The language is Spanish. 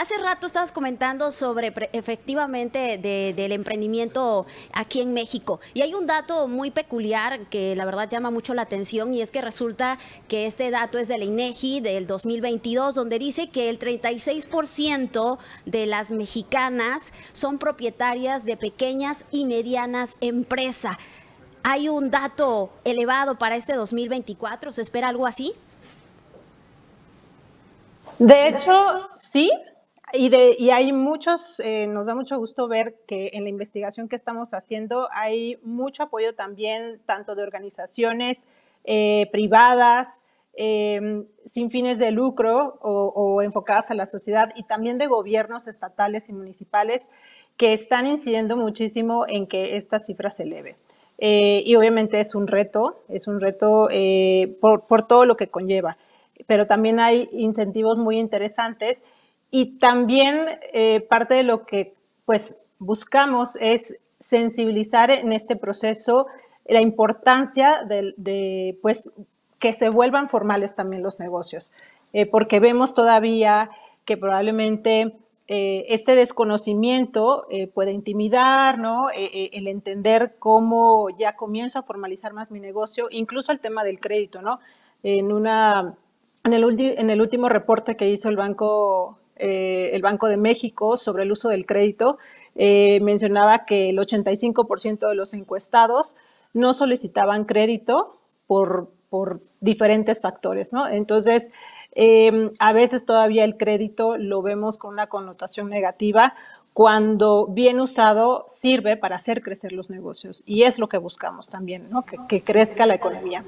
Hace rato estabas comentando sobre efectivamente del emprendimiento aquí en México y hay un dato muy peculiar que la verdad llama mucho la atención y es que resulta que este dato es de la INEGI e del 2022 donde dice que el 36% de las mexicanas son propietarias de pequeñas y medianas empresas. ¿Hay un dato elevado para este 2024? ¿Se espera algo así? De hecho, sí, y, de, hay muchos, eh, nos da mucho gusto ver que en la investigación que estamos haciendo hay mucho apoyo también, tanto de organizaciones eh, privadas, eh, sin fines de lucro o, enfocadas a la sociedad y también de gobiernos estatales y municipales que están incidiendo muchísimo en que esta cifra se eleve. y obviamente es un reto, es un reto por, por, todo lo que conlleva, pero también hay incentivos muy interesantes y también eh, parte de lo que pues, buscamos es sensibilizar en este proceso la importancia de, pues, que se vuelvan formales también los negocios, eh, porque vemos todavía que probablemente eh, este desconocimiento puede intimidar, ¿no? el entender cómo ya comienzo a formalizar más mi negocio, incluso el tema del crédito, ¿no? En una en el, en el último reporte que hizo el Banco eh, el Banco de México sobre el uso del crédito, eh, mencionaba que el 85% de los encuestados no solicitaban crédito por, diferentes factores, Entonces, em, a veces todavía el crédito lo vemos con una connotación negativa cuando bien usado sirve para hacer crecer los negocios y es lo que buscamos también, ¿no? que crezca la economía.